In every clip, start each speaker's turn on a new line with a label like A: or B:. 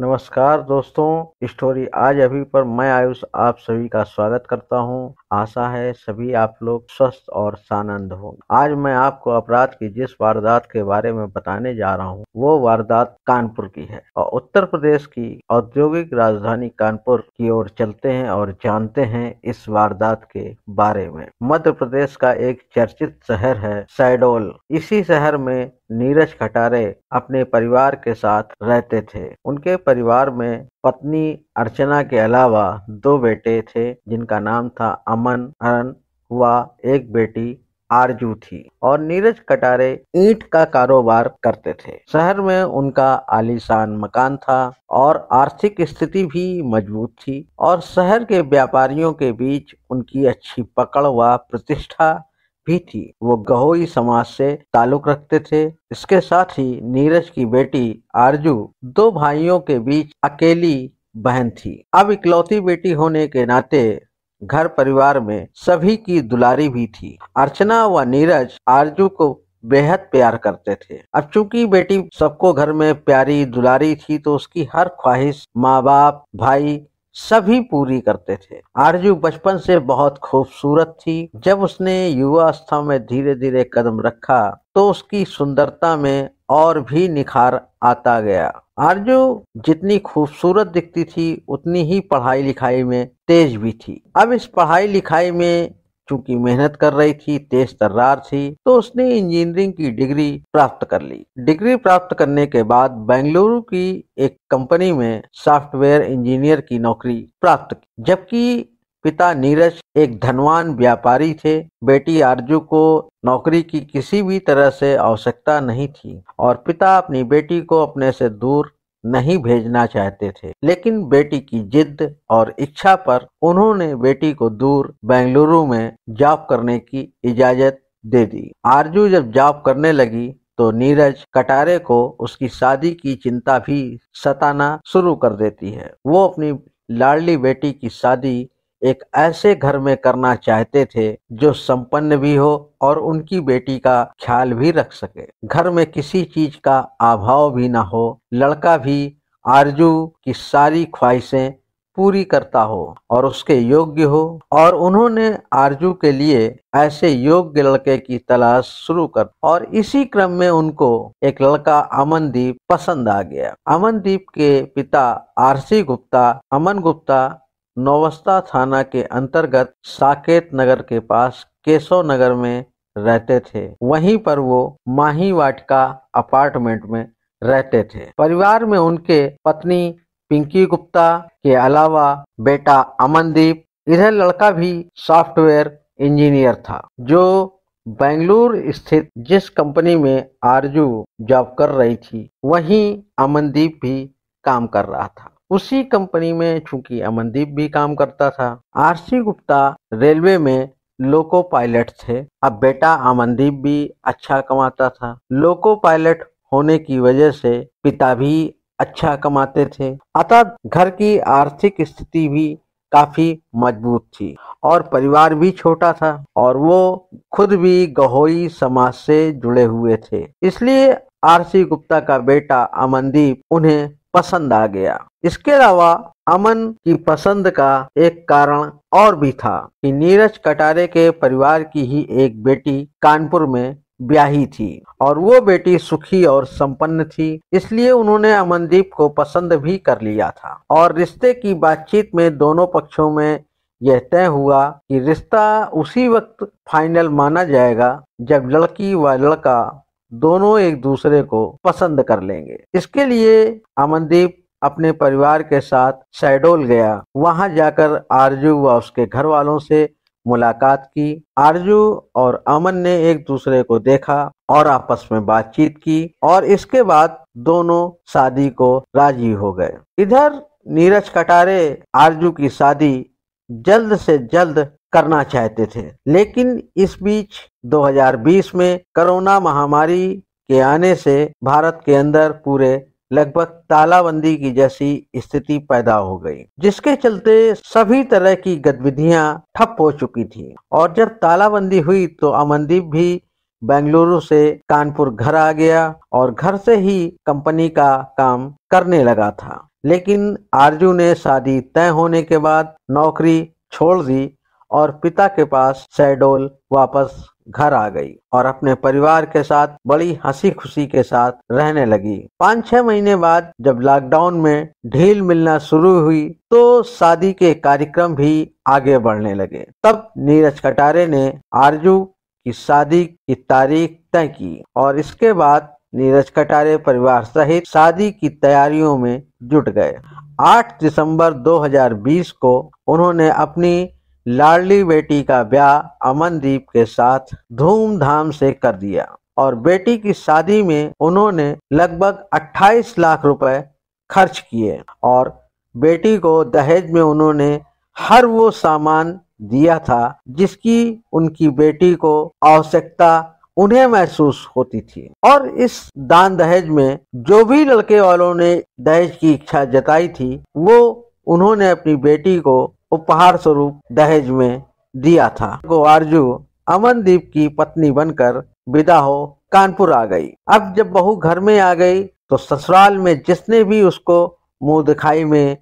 A: नमस्कार दोस्तों स्टोरी आज अभी पर मैं आयुष आप सभी का स्वागत करता हूं आशा है सभी आप लोग स्वस्थ और सानंद होंगे आज मैं आपको अपराध की जिस वारदात के बारे में बताने जा रहा हूं वो वारदात कानपुर की है और उत्तर प्रदेश की औद्योगिक राजधानी कानपुर की ओर चलते हैं और जानते हैं इस वारदात के बारे में मध्य प्रदेश का एक चर्चित शहर है सैडोल इसी शहर में नीरज खटारे अपने परिवार के साथ रहते थे उनके परिवार में पत्नी अर्चना के अलावा दो बेटे थे जिनका नाम था अमन अरन व एक बेटी आरजू थी और नीरज कटारे ईंट का कारोबार करते थे शहर में उनका आलीशान मकान था और आर्थिक स्थिति भी मजबूत थी और शहर के व्यापारियों के बीच उनकी अच्छी पकड़ व प्रतिष्ठा भी थी वो गहोई समाज से ताल्लुक रखते थे इसके साथ ही नीरज की बेटी आरजू दो भाइयों के बीच अकेली बहन थी अब इकलौती बेटी होने के नाते घर परिवार में सभी की दुलारी भी थी अर्चना व नीरज आरजू को बेहद प्यार करते थे अब चूंकि बेटी सबको घर में प्यारी दुलारी थी तो उसकी हर ख्वाहिश माँ बाप भाई सभी पूरी करते थे आरजू बचपन से बहुत खूबसूरत थी जब उसने युवावस्था में धीरे धीरे कदम रखा तो उसकी सुंदरता में और भी निखार आता गया आरजू जितनी खूबसूरत दिखती थी उतनी ही पढ़ाई लिखाई में तेज भी थी अब इस पढ़ाई लिखाई में चूंकि मेहनत कर रही थी तेज तर्रार थी तो उसने इंजीनियरिंग की डिग्री प्राप्त कर ली डिग्री प्राप्त करने के बाद बेंगलुरु की एक कंपनी में सॉफ्टवेयर इंजीनियर की नौकरी प्राप्त की जबकि पिता नीरज एक धनवान व्यापारी थे बेटी आरजू को नौकरी की किसी भी तरह से आवश्यकता नहीं थी और पिता अपनी बेटी को अपने से दूर नहीं भेजना चाहते थे लेकिन बेटी की जिद और इच्छा पर उन्होंने बेटी को दूर बेंगलुरु में जॉब करने की इजाजत दे दी आरजू जब जॉब करने लगी तो नीरज कटारे को उसकी शादी की चिंता भी सताना शुरू कर देती है वो अपनी लाडली बेटी की शादी एक ऐसे घर में करना चाहते थे जो संपन्न भी हो और उनकी बेटी का ख्याल भी रख सके घर में किसी चीज का अभाव भी ना हो लड़का भी आरजू की सारी ख्वाहिशें पूरी करता हो और उसके योग्य हो और उन्होंने आरजू के लिए ऐसे योग्य लड़के की तलाश शुरू कर और इसी क्रम में उनको एक लड़का अमनदीप पसंद आ गया अमनदीप के पिता आरसी गुप्ता अमन गुप्ता नौवस्ता थाना के अंतर्गत साकेत नगर के पास केशव नगर में रहते थे वहीं पर वो माही वाटिका अपार्टमेंट में रहते थे परिवार में उनके पत्नी पिंकी गुप्ता के अलावा बेटा अमनदीप इधर लड़का भी सॉफ्टवेयर इंजीनियर था जो बेंगलुरु स्थित जिस कंपनी में आरजू जॉब कर रही थी वहीं अमनदीप भी काम कर रहा था उसी कंपनी में चूंकि अमनदीप भी काम करता था आरसी गुप्ता रेलवे में लोको पायलट थे अब बेटा अमनदीप भी अच्छा कमाता था लोको पायलट होने की वजह से पिता भी अच्छा कमाते थे अतः घर की आर्थिक स्थिति भी काफी मजबूत थी और परिवार भी छोटा था और वो खुद भी गहोई समाज से जुड़े हुए थे इसलिए आरसी गुप्ता का बेटा अमनदीप उन्हें पसंद आ गया इसके अलावा अमन की पसंद का एक कारण और भी था कि नीरज कटारे के परिवार की ही एक बेटी कानपुर में ब्याही थी और वो बेटी सुखी और संपन्न थी इसलिए उन्होंने अमनदीप को पसंद भी कर लिया था और रिश्ते की बातचीत में दोनों पक्षों में यह तय हुआ कि रिश्ता उसी वक्त फाइनल माना जाएगा जब लड़की व लड़का दोनों एक दूसरे को पसंद कर लेंगे इसके लिए अमनदीप अपने परिवार के साथ सैडोल गया वहां जाकर आरजू व उसके घर वालों से मुलाकात की आरजू और अमन ने एक दूसरे को देखा और आपस में बातचीत की और इसके बाद दोनों शादी को राजी हो गए इधर नीरज कटारे आरजू की शादी जल्द से जल्द करना चाहते थे लेकिन इस बीच 2020 में कोरोना महामारी के आने से भारत के अंदर पूरे लगभग तालाबंदी की जैसी स्थिति पैदा हो गई जिसके चलते सभी तरह की गतिविधियां ठप हो चुकी थी और जब तालाबंदी हुई तो अमनदीप भी बेंगलुरु से कानपुर घर आ गया और घर से ही कंपनी का काम करने लगा था लेकिन आरजू ने शादी तय होने के बाद नौकरी छोड़ दी और पिता के पास सैडोल वापस घर आ गई और अपने परिवार के साथ बड़ी हंसी खुशी के साथ रहने लगी पाँच छह महीने बाद जब लॉकडाउन में ढील मिलना शुरू हुई तो शादी के कार्यक्रम भी आगे बढ़ने लगे तब नीरज कटारे ने आरजू की शादी की तारीख तय की और इसके बाद नीरज कटारे परिवार सहित शादी की तैयारियों में जुट गए 8 दिसंबर 2020 को उन्होंने अपनी लाडली बेटी का ब्याह अमनदीप के साथ धूमधाम से कर दिया और बेटी की शादी में उन्होंने लगभग 28 लाख रुपए खर्च किए और बेटी को दहेज में उन्होंने हर वो सामान दिया था जिसकी उनकी बेटी को आवश्यकता उन्हें महसूस होती थी और इस दान दहेज में जो भी लड़के वालों ने दहेज की इच्छा जताई थी वो उन्होंने अपनी बेटी को उपहार स्वरूप दहेज में दिया था आरजू अमनदीप की पत्नी बनकर विदा हो कानपुर आ गई अब जब बहू घर में आ गई तो ससुराल में जिसने भी उसको मुंह दिखाई में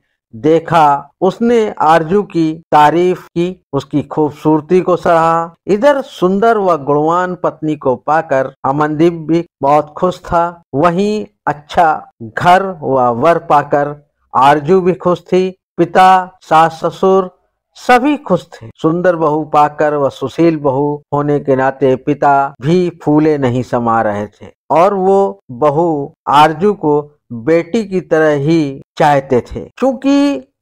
A: देखा उसने आरजू की तारीफ की उसकी खूबसूरती को सराहा इधर सुंदर व गुणवान पत्नी को पाकर अमनदीप भी बहुत खुश था वहीं अच्छा घर व वर पाकर आरजू भी खुश थी पिता सास ससुर सभी खुश थे सुंदर बहू पाकर व सुशील बहू होने के नाते पिता भी फूले नहीं समा रहे थे और वो बहू आरजू को बेटी की तरह ही चाहते थे क्योंकि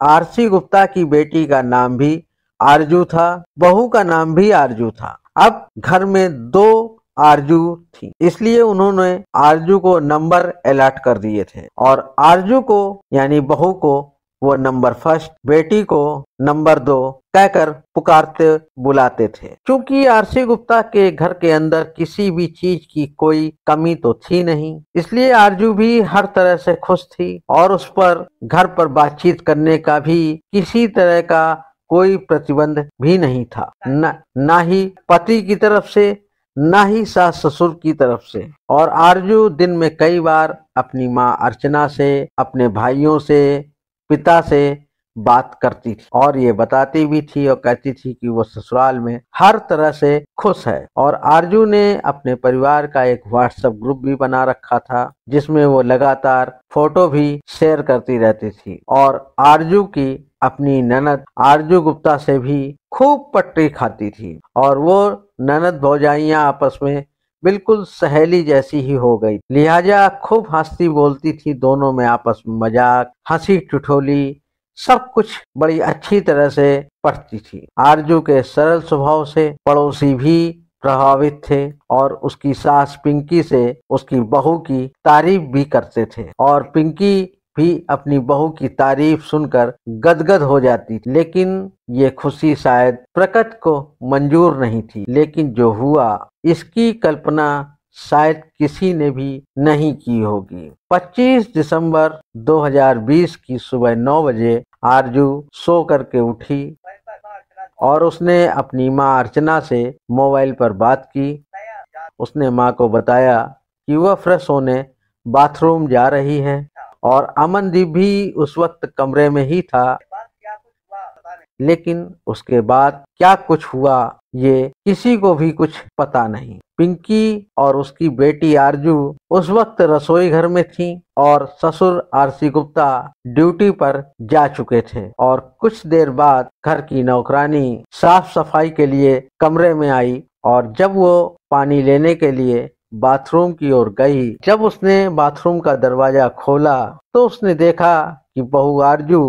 A: आरसी गुप्ता की बेटी का नाम भी आरजू था बहू का नाम भी आरजू था अब घर में दो आरजू थी इसलिए उन्होंने आरजू को नंबर अलर्ट कर दिए थे और आरजू को यानी बहू को वो नंबर फर्स्ट बेटी को नंबर दो कहकर पुकारते बुलाते थे क्योंकि आरसी गुप्ता के घर के अंदर किसी भी चीज की कोई कमी तो थी नहीं इसलिए आरजू भी हर तरह से खुश थी और उस पर घर पर बातचीत करने का भी किसी तरह का कोई प्रतिबंध भी नहीं था न ना ही पति की तरफ से ना ही सास ससुर की तरफ से और आरजू दिन में कई बार अपनी माँ अर्चना से अपने भाइयों से पिता से बात करती थी और ये बताती भी थी और कहती थी कि वो ससुराल में हर तरह से खुश है और आरजू ने अपने परिवार का एक व्हाट्सएप ग्रुप भी बना रखा था जिसमें वो लगातार फोटो भी शेयर करती रहती थी और आरजू की अपनी ननद आरजू गुप्ता से भी खूब पट्टी खाती थी और वो ननद भौजाइया आपस में बिल्कुल सहेली जैसी ही हो गई लिहाजा खूब हंसती बोलती थी दोनों में आपस में मजाक हंसी टुठोली सब कुछ बड़ी अच्छी तरह से पढ़ती थी आरजू के सरल स्वभाव से पड़ोसी भी प्रभावित थे और उसकी सास पिंकी से उसकी बहू की तारीफ भी करते थे और पिंकी भी अपनी बहू की तारीफ सुनकर गदगद हो जाती लेकिन ये खुशी शायद प्रकट को मंजूर नहीं थी लेकिन जो हुआ इसकी कल्पना शायद किसी ने भी नहीं की होगी 25 दिसंबर 2020 की सुबह 9 बजे आरजू सो करके उठी और उसने अपनी माँ अर्चना से मोबाइल पर बात की उसने माँ को बताया कि वह फ्रेश होने बाथरूम जा रही है और अमनदीप भी उस वक्त कमरे में ही था लेकिन उसके बाद क्या कुछ हुआ ये किसी को भी कुछ पता नहीं पिंकी और उसकी बेटी आरजू उस वक्त रसोई घर में थी और ससुर आरसी गुप्ता ड्यूटी पर जा चुके थे और कुछ देर बाद घर की नौकरानी साफ सफाई के लिए कमरे में आई और जब वो पानी लेने के लिए बाथरूम की ओर गई जब उसने बाथरूम का दरवाजा खोला तो उसने देखा कि बहू आरजू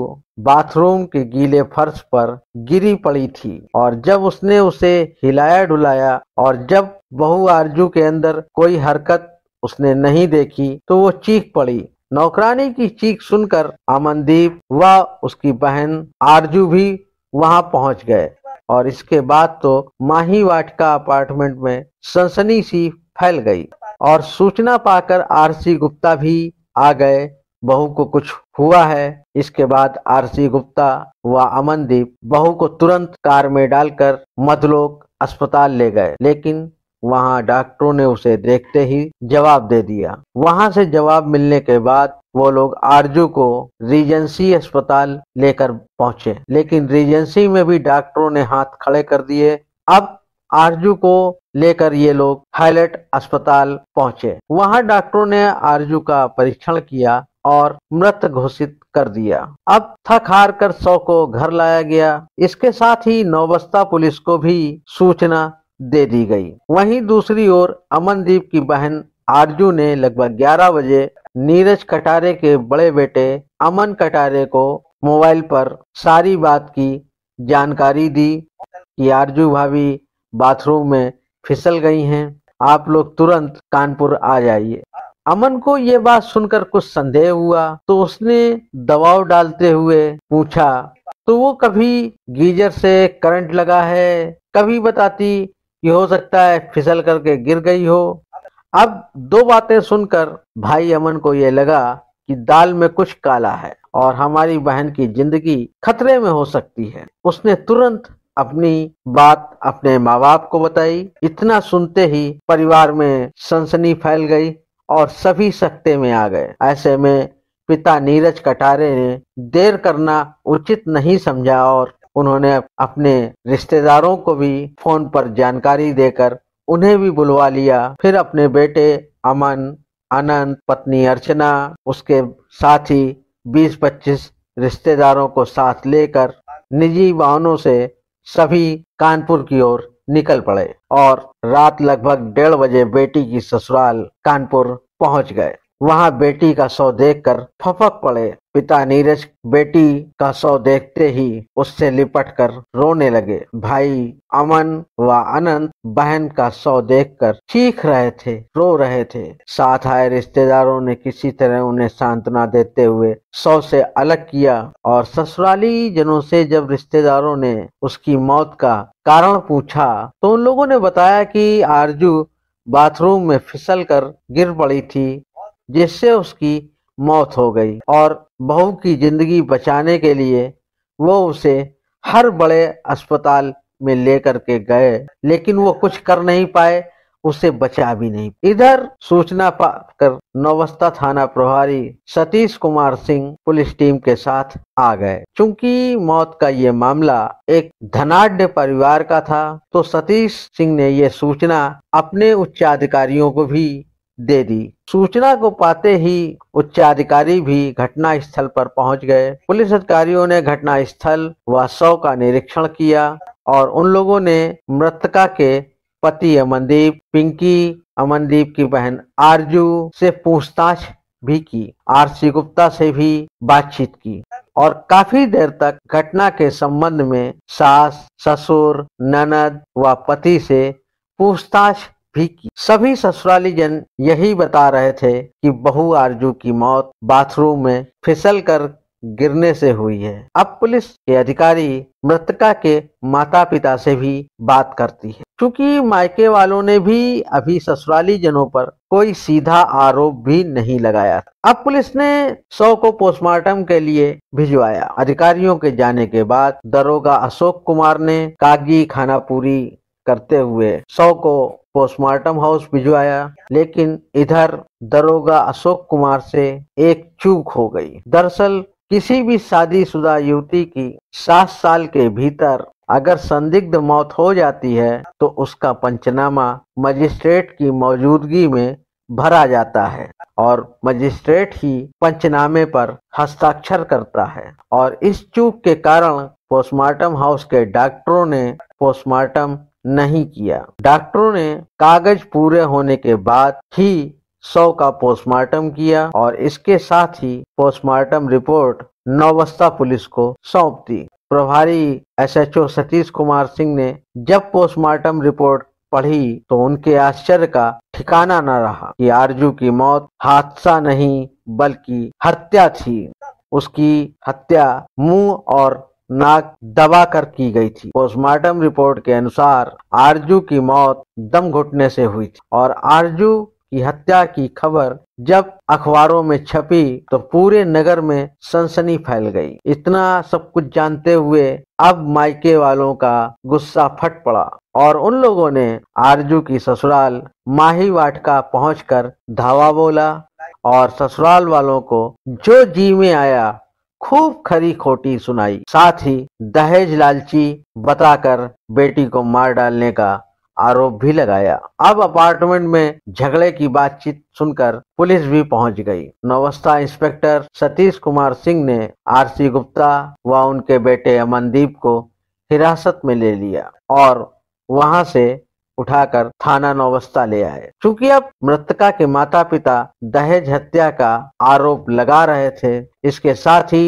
A: बाथरूम के गीले फर्श पर गिरी पड़ी थी और जब उसने उसे हिलाया डुलाया और जब बहू आरजू के अंदर कोई हरकत उसने नहीं देखी तो वो चीख पड़ी नौकरानी की चीख सुनकर अमनदीप व उसकी बहन आरजू भी वहां पहुंच गए और इसके बाद तो माही वाटिका अपार्टमेंट में सनसनी सी फैल गई और सूचना पाकर आरसी गुप्ता भी आ गए बहू को कुछ हुआ है इसके बाद आरसी गुप्ता व अमनदीप बहू को तुरंत कार में डालकर मतलोक अस्पताल ले गए लेकिन वहां डॉक्टरों ने उसे देखते ही जवाब दे दिया वहां से जवाब मिलने के बाद वो लोग आरजू को रीजेंसी अस्पताल लेकर पहुंचे लेकिन रीजेंसी में भी डॉक्टरों ने हाथ खड़े कर दिए अब आरजू को लेकर ये लोग हाइलेट अस्पताल पहुंचे वहां डॉक्टरों ने आरजू का परीक्षण किया और मृत घोषित कर दिया अब थक हार कर सौ को घर लाया गया इसके साथ ही नौबस्ता पुलिस को भी सूचना दे दी गई वहीं दूसरी ओर अमनदीप की बहन आरजू ने लगभग 11 बजे नीरज कटारे के बड़े बेटे अमन कटारे को मोबाइल पर सारी बात की जानकारी दी कि आरजू भाभी बाथरूम में फिसल गई हैं आप लोग तुरंत कानपुर आ जाइए अमन को ये बात सुनकर कुछ संदेह हुआ तो उसने दबाव डालते हुए पूछा तो वो कभी गीजर से करंट लगा है कभी बताती कि हो सकता है फिसल करके गिर गई हो अब दो बातें सुनकर भाई अमन को यह लगा कि दाल में कुछ काला है और हमारी बहन की जिंदगी खतरे में हो सकती है उसने तुरंत अपनी बात अपने माँ बाप को बताई इतना सुनते ही परिवार में सनसनी फैल गई और सभी सख्ते में आ गए ऐसे में पिता नीरज कटारे ने देर करना उचित नहीं समझा और उन्होंने अपने रिश्तेदारों को भी फोन पर जानकारी देकर उन्हें भी बुलवा लिया फिर अपने बेटे अमन अनंत पत्नी अर्चना उसके साथ ही बीस पच्चीस रिश्तेदारों को साथ लेकर निजी वाहनों से सभी कानपुर की ओर निकल पड़े और रात लगभग डेढ़ बजे बेटी की ससुराल कानपुर पहुंच गए वहां बेटी का शव देखकर फफक पड़े पिता नीरज बेटी का शव देखते ही उससे लिपटकर रोने लगे भाई अमन व अनंत बहन का शव देखकर चीख रहे थे रो रहे थे साथ आए रिश्तेदारों ने किसी तरह उन्हें सांत्वना देते हुए शव से अलग किया और ससुराली जनों से जब रिश्तेदारों ने उसकी मौत का कारण पूछा तो उन लोगों ने बताया कि आरजू बाथरूम में फिसल कर गिर पड़ी थी जिससे उसकी मौत हो गई और बहू की जिंदगी बचाने के लिए वो उसे हर बड़े अस्पताल में लेकर के गए लेकिन वो कुछ कर नहीं पाए उसे बचा भी नहीं इधर सूचना पाकर नवस्था थाना प्रभारी सतीश कुमार सिंह पुलिस टीम के साथ आ गए चूंकि मौत का ये मामला एक धनाढ़ परिवार का था तो सतीश सिंह ने ये सूचना अपने उच्चाधिकारियों को भी दे दी सूचना को पाते ही उच्चाधिकारी भी घटना स्थल पर पहुंच गए पुलिस अधिकारियों ने घटना स्थल व शव का निरीक्षण किया और उन लोगों ने मृतका के पति अमनदीप पिंकी अमनदीप की बहन आरजू से पूछताछ भी की आरसी गुप्ता से भी बातचीत की और काफी देर तक घटना के संबंध में सास ससुर ननद व पति से पूछताछ भी की सभी ससुराली जन यही बता रहे थे कि बहु आरजू की मौत बाथरूम में फिसल कर गिरने से हुई है अब पुलिस के अधिकारी मृतका के माता पिता से भी बात करती है क्योंकि मायके वालों ने भी अभी ससुराली जनों पर कोई सीधा आरोप भी नहीं लगाया था अब पुलिस ने सौ को पोस्टमार्टम के लिए भिजवाया अधिकारियों के जाने के बाद दरोगा अशोक कुमार ने कागी खानापूरी करते हुए सौ को पोस्टमार्टम हाउस भिजवाया लेकिन इधर दरोगा अशोक कुमार से एक चूक हो गई दरअसल किसी भी शादीशुदा युवती की सात साल के भीतर अगर संदिग्ध मौत हो जाती है तो उसका पंचनामा मजिस्ट्रेट की मौजूदगी में भरा जाता है और मजिस्ट्रेट ही पंचनामे पर हस्ताक्षर करता है और इस चूक के कारण पोस्टमार्टम हाउस के डॉक्टरों ने पोस्टमार्टम नहीं किया डॉक्टरों ने कागज पूरे होने के बाद ही शव का पोस्टमार्टम किया और इसके साथ ही पोस्टमार्टम रिपोर्ट नौबस्ता पुलिस को सौंप दी प्रभारी एसएचओ सतीश कुमार सिंह ने जब पोस्टमार्टम रिपोर्ट पढ़ी तो उनके आश्चर्य का ठिकाना न रहा कि आरजू की मौत हादसा नहीं बल्कि हत्या थी उसकी हत्या मुंह और नाक दबा कर की गई थी पोस्टमार्टम रिपोर्ट के अनुसार आरजू की मौत दम घुटने से हुई थी और आरजू की हत्या की खबर जब अखबारों में छपी तो पूरे नगर में सनसनी फैल गई इतना सब कुछ जानते हुए अब मायके वालों का गुस्सा फट पड़ा और उन लोगों ने आरजू की ससुराल माही वाटका पहुंचकर धावा बोला और ससुराल वालों को जो जी में आया खूब खरी खोटी सुनाई साथ ही दहेज लालची बताकर बेटी को मार डालने का आरोप भी लगाया अब अपार्टमेंट में झगड़े की बातचीत सुनकर पुलिस भी पहुंच गई नवस्था इंस्पेक्टर सतीश कुमार सिंह ने आरसी गुप्ता व उनके बेटे अमनदीप को हिरासत में ले लिया और वहां से उठाकर थाना नौबस्ता ले आए चूंकि अब मृतका के माता पिता दहेज हत्या का आरोप लगा रहे थे इसके साथ ही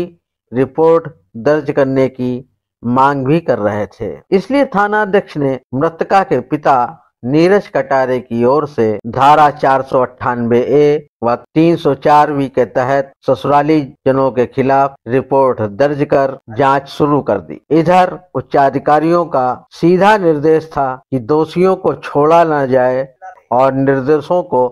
A: रिपोर्ट दर्ज करने की मांग भी कर रहे थे इसलिए थाना अध्यक्ष ने मृतका के पिता नीरज कटारे की ओर से धारा चार सौ अट्ठानबे ए व तीन सौ चार वी के तहत ससुराली जनों के खिलाफ रिपोर्ट दर्ज कर जांच शुरू कर दी इधर उच्चाधिकारियों का सीधा निर्देश था कि दोषियों को छोड़ा न जाए और निर्देशों को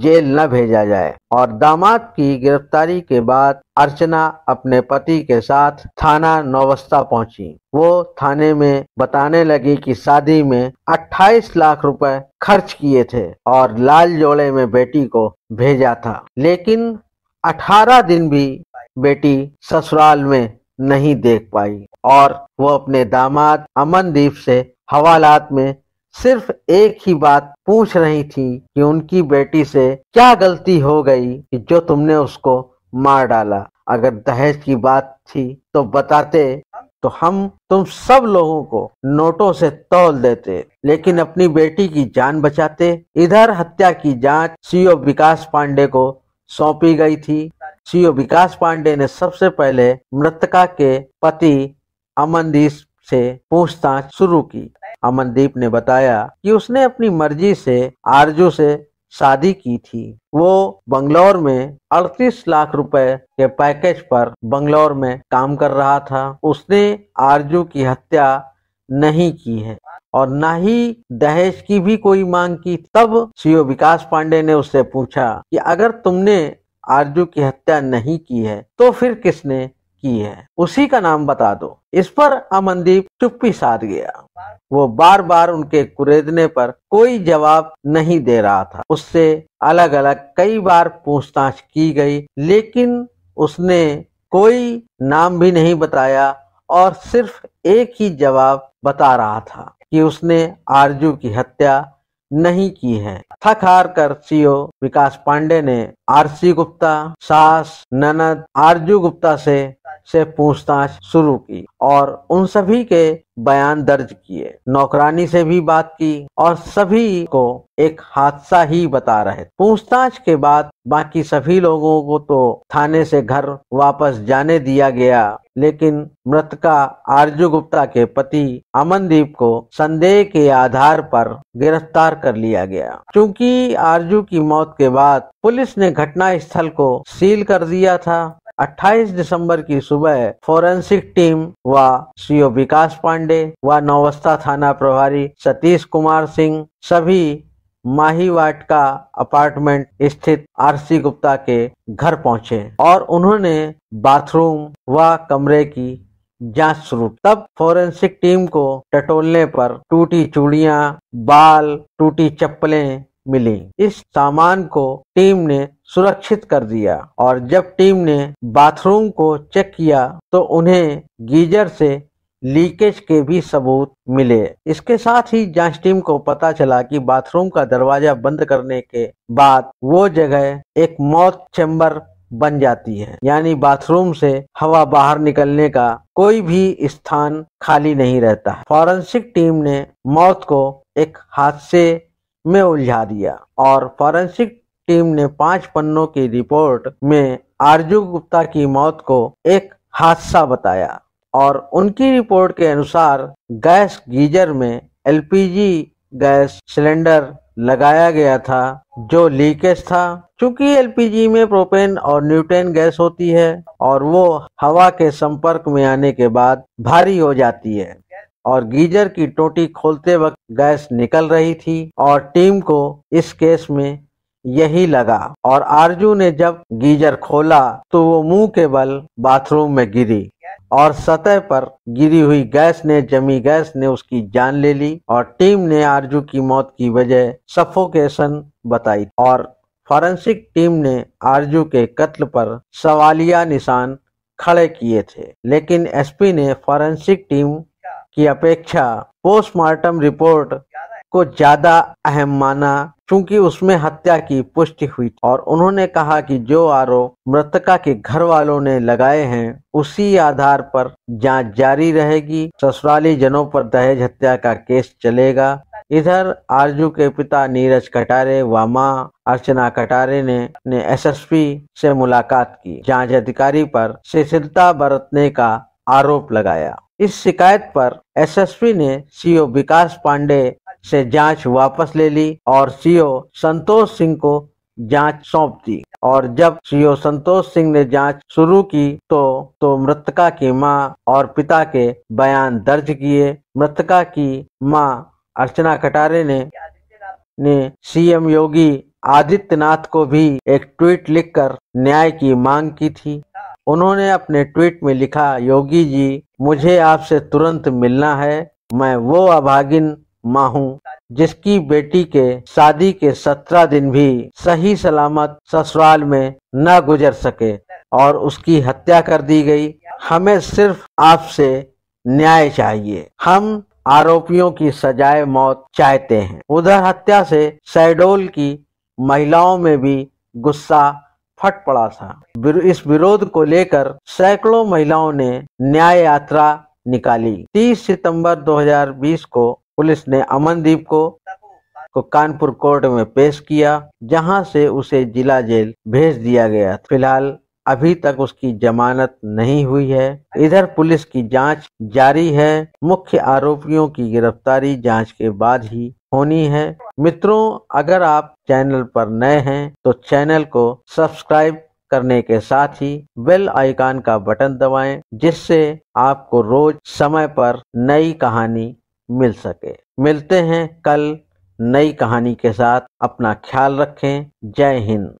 A: जेल न भेजा जाए और दामाद की गिरफ्तारी के बाद अर्चना अपने पति के साथ थाना नौवस्था पहुंची वो थाने में बताने लगी कि शादी में 28 लाख रुपए खर्च किए थे और लाल जोड़े में बेटी को भेजा था लेकिन 18 दिन भी बेटी ससुराल में नहीं देख पाई और वो अपने दामाद अमनदीप से हवालात में सिर्फ एक ही बात पूछ रही थी कि उनकी बेटी से क्या गलती हो गई कि जो तुमने उसको मार डाला अगर दहेज की बात थी तो बताते तो हम तुम सब लोगों को नोटों से तोल देते लेकिन अपनी बेटी की जान बचाते इधर हत्या की जांच सीओ विकास पांडे को सौंपी गई थी सीओ विकास पांडे ने सबसे पहले मृतका के पति अमनदीश से पूछताछ शुरू की अमनदीप ने बताया कि उसने अपनी मर्जी से आरजू से शादी की थी वो बंगलौर में 38 लाख रुपए के पैकेज पर बंगलौर में काम कर रहा था उसने आरजू की हत्या नहीं की है और न ही दहेज की भी कोई मांग की तब सीओ विकास पांडे ने उससे पूछा कि अगर तुमने आरजू की हत्या नहीं की है तो फिर किसने की है उसी का नाम बता दो इस पर अमनदीप चुप्पी साध गया वो बार बार उनके कुरेदने पर कोई जवाब नहीं दे रहा था उससे अलग अलग कई बार पूछताछ की गई लेकिन उसने कोई नाम भी नहीं बताया और सिर्फ एक ही जवाब बता रहा था कि उसने आरजू की हत्या नहीं की है थक हार कर सीओ विकास पांडे ने आरसी गुप्ता सास ननद आरजू गुप्ता से से पूछताछ शुरू की और उन सभी के बयान दर्ज किए नौकरानी से भी बात की और सभी को एक हादसा ही बता रहे पूछताछ के बाद बाकी सभी लोगों को तो थाने से घर वापस जाने दिया गया लेकिन मृतका आरजू गुप्ता के पति अमनदीप को संदेह के आधार पर गिरफ्तार कर लिया गया क्योंकि आरजू की मौत के बाद पुलिस ने घटना स्थल को सील कर दिया था 28 दिसंबर की सुबह फोरेंसिक टीम व सीओ विकास पांडे व नौवस्था थाना प्रभारी सतीश कुमार सिंह सभी माहीवाट का अपार्टमेंट स्थित आरसी गुप्ता के घर पहुंचे और उन्होंने बाथरूम व कमरे की जांच शुरू तब फोरेंसिक टीम को टटोलने पर टूटी चूड़िया बाल टूटी चप्पलें मिली इस सामान को टीम ने सुरक्षित कर दिया और जब टीम ने बाथरूम को चेक किया तो उन्हें गीजर से लीकेज के भी सबूत मिले इसके साथ ही जांच टीम को पता चला कि बाथरूम का दरवाजा बंद करने के बाद वो जगह एक मौत चैम्बर बन जाती है यानी बाथरूम से हवा बाहर निकलने का कोई भी स्थान खाली नहीं रहता फॉरेंसिक टीम ने मौत को एक हादसे में उलझा दिया और फॉरेंसिक टीम ने पांच पन्नों की रिपोर्ट में आरजू गुप्ता की मौत को एक हादसा बताया और उनकी रिपोर्ट के अनुसार गैस गीजर में एलपीजी गैस सिलेंडर लगाया गया था जो लीकेज था क्योंकि एलपीजी में प्रोपेन और न्यूटेन गैस होती है और वो हवा के संपर्क में आने के बाद भारी हो जाती है और गीजर की टोटी खोलते वक्त गैस निकल रही थी और टीम को इस केस में यही लगा और आरजू ने जब गीजर खोला तो वो मुंह के बल बाथरूम में गिरी और सतह पर गिरी हुई गैस ने जमी गैस ने उसकी जान ले ली और टीम ने आरजू की मौत की वजह सफोकेशन बताई और फॉरेंसिक टीम ने आरजू के कत्ल पर सवालिया निशान खड़े किए थे लेकिन एसपी ने फॉरेंसिक टीम की अपेक्षा पोस्टमार्टम रिपोर्ट को ज्यादा अहम माना चूंकि उसमें हत्या की पुष्टि हुई और उन्होंने कहा कि जो आरोप मृतका के घर वालों ने लगाए हैं उसी आधार पर जांच जारी रहेगी ससुराली जनों पर दहेज हत्या का केस चलेगा इधर आरजू के पिता नीरज कटारे व माँ अर्चना कटारे ने ने एसएसपी से मुलाकात की जांच अधिकारी पर शिथिलता बरतने का आरोप लगाया इस शिकायत पर एसएसपी ने सीओ विकास पांडे से जांच वापस ले ली और सीओ संतोष सिंह को जांच सौंप दी और जब सीओ संतोष सिंह ने जांच शुरू की तो तो मृतका की मां और पिता के बयान दर्ज किए मृतका की मां अर्चना कटारे ने ने सीएम योगी आदित्यनाथ को भी एक ट्वीट लिखकर न्याय की मांग की थी उन्होंने अपने ट्वीट में लिखा योगी जी मुझे आपसे तुरंत मिलना है मैं वो अभागिन माहू जिसकी बेटी के शादी के सत्रह दिन भी सही सलामत ससुराल में न गुजर सके और उसकी हत्या कर दी गई हमें सिर्फ आपसे न्याय चाहिए हम आरोपियों की सजाए मौत चाहते हैं उधर हत्या से सैडोल की महिलाओं में भी गुस्सा फट पड़ा था इस विरोध को लेकर सैकड़ों महिलाओं ने न्याय यात्रा निकाली 30 सितंबर 2020 को पुलिस ने अमनदीप को को कानपुर कोर्ट में पेश किया जहां से उसे जिला जेल भेज दिया गया फिलहाल अभी तक उसकी जमानत नहीं हुई है इधर पुलिस की जांच जारी है मुख्य आरोपियों की गिरफ्तारी जांच के बाद ही होनी है मित्रों अगर आप चैनल पर नए हैं तो चैनल को सब्सक्राइब करने के साथ ही बेल आइकन का बटन दबाएं जिससे आपको रोज समय पर नई कहानी मिल सके मिलते हैं कल नई कहानी के साथ अपना ख्याल रखें जय हिंद